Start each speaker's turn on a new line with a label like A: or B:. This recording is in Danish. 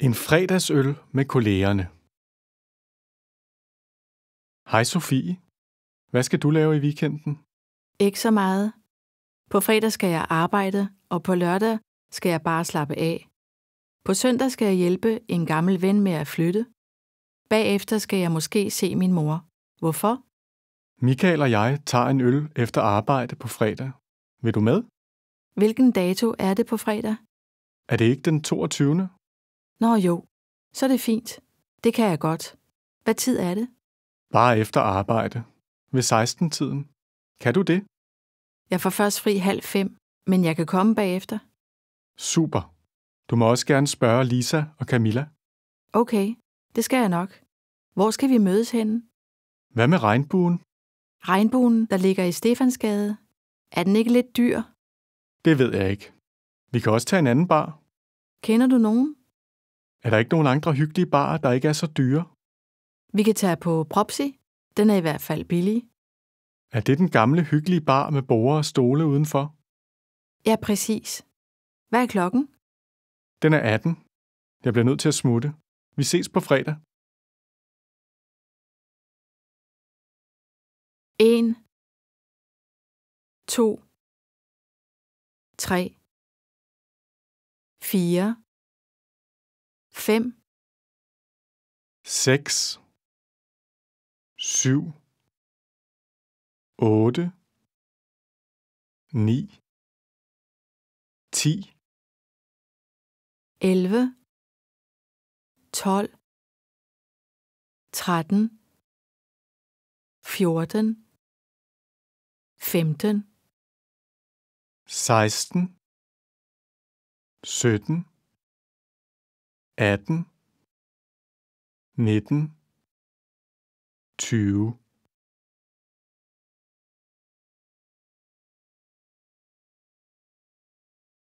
A: En fredagsøl med kollegerne. Hej Sofie. Hvad skal du lave i weekenden?
B: Ikke så meget. På fredag skal jeg arbejde, og på lørdag skal jeg bare slappe af. På søndag skal jeg hjælpe en gammel ven med at flytte. Bagefter skal jeg måske se min mor. Hvorfor?
A: Michael og jeg tager en øl efter arbejde på fredag. Vil du med?
B: Hvilken dato er det på fredag?
A: Er det ikke den 22.
B: Nå jo, så er det fint. Det kan jeg godt. Hvad tid er det?
A: Bare efter arbejde. Ved 16-tiden. Kan du det?
B: Jeg får først fri halv fem, men jeg kan komme bagefter.
A: Super. Du må også gerne spørge Lisa og Camilla.
B: Okay, det skal jeg nok. Hvor skal vi mødes henne?
A: Hvad med regnbuen?
B: Regnbuen, der ligger i Stefansgade. Er den ikke lidt dyr?
A: Det ved jeg ikke. Vi kan også tage en anden bar.
B: Kender du nogen?
A: Er der ikke nogen andre hyggelige barer, der ikke er så dyre?
B: Vi kan tage på Propsi. Den er i hvert fald billig.
A: Er det den gamle hyggelige bar med borger og stole udenfor?
B: Ja, præcis. Hvad er klokken?
A: Den er 18. Jeg
C: bliver nødt til at smutte. Vi ses på fredag. 1, 2, 3, 4, fem, seks, syv, otte, ni, ti, elleve, tolv, tretten, fjorten, femten, seksten, sytten, 18 19 20